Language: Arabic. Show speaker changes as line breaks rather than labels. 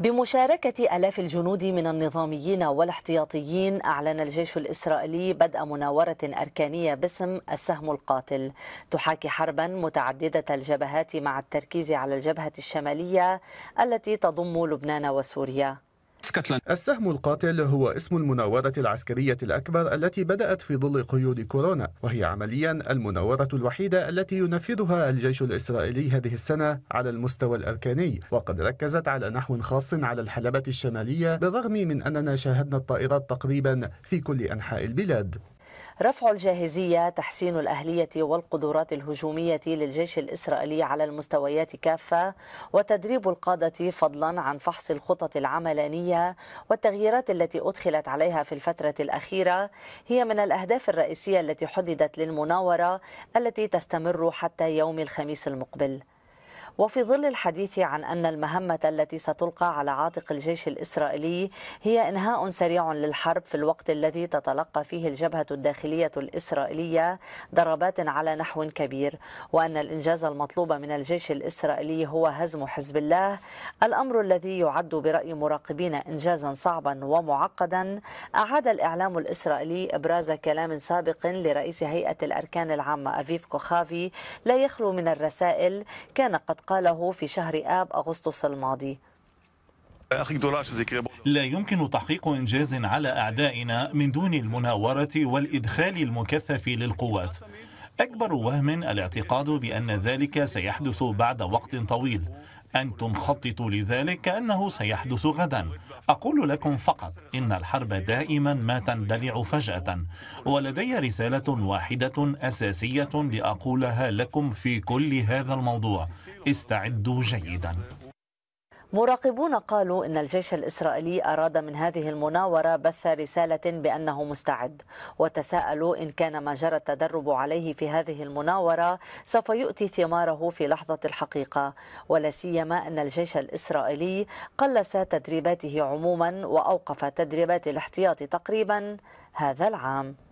بمشاركة آلاف الجنود من النظاميين والاحتياطيين أعلن الجيش الإسرائيلي بدء مناورة أركانية باسم السهم القاتل تحاكي حربا متعددة الجبهات مع التركيز على الجبهة الشمالية التي تضم لبنان وسوريا
اسكتلندا السهم القاتل هو اسم المناورة العسكرية الأكبر التي بدأت في ظل قيود كورونا وهي عمليا المناورة الوحيدة التي ينفذها الجيش الإسرائيلي هذه السنة على المستوى الأركاني وقد ركزت على نحو خاص على الحلبة الشمالية بالرغم من أننا شاهدنا الطائرات تقريبا في كل أنحاء البلاد
رفع الجاهزية تحسين الأهلية والقدرات الهجومية للجيش الإسرائيلي على المستويات كافة وتدريب القادة فضلا عن فحص الخطط العملانية والتغييرات التي أدخلت عليها في الفترة الأخيرة هي من الأهداف الرئيسية التي حددت للمناورة التي تستمر حتى يوم الخميس المقبل وفي ظل الحديث عن أن المهمة التي ستلقى على عاتق الجيش الإسرائيلي هي إنهاء سريع للحرب في الوقت الذي تتلقى فيه الجبهة الداخلية الإسرائيلية ضربات على نحو كبير وأن الإنجاز المطلوب من الجيش الإسرائيلي هو هزم حزب الله الأمر الذي يعد برأي مراقبين إنجازا صعبا ومعقدا أعاد الإعلام الإسرائيلي إبراز كلام سابق لرئيس هيئة الأركان العامة أفيف كوخافي لا يخلو من الرسائل كان قد قاله في شهر آب أغسطس الماضي
لا يمكن تحقيق إنجاز على أعدائنا من دون المناورة والإدخال المكثف للقوات أكبر وهم الاعتقاد بأن ذلك سيحدث بعد وقت طويل أن خططوا لذلك كأنه سيحدث غدا أقول لكم فقط إن الحرب دائما ما تندلع فجأة ولدي رسالة واحدة أساسية لأقولها لكم في كل هذا الموضوع استعدوا جيداً
مراقبون قالوا إن الجيش الإسرائيلي أراد من هذه المناورة بث رسالة بأنه مستعد وتساءلوا إن كان ما جرى التدرب عليه في هذه المناورة سوف يؤتي ثماره في لحظة الحقيقة ولا سيما أن الجيش الإسرائيلي قلص تدريباته عموما وأوقف تدريبات الاحتياط تقريبا هذا العام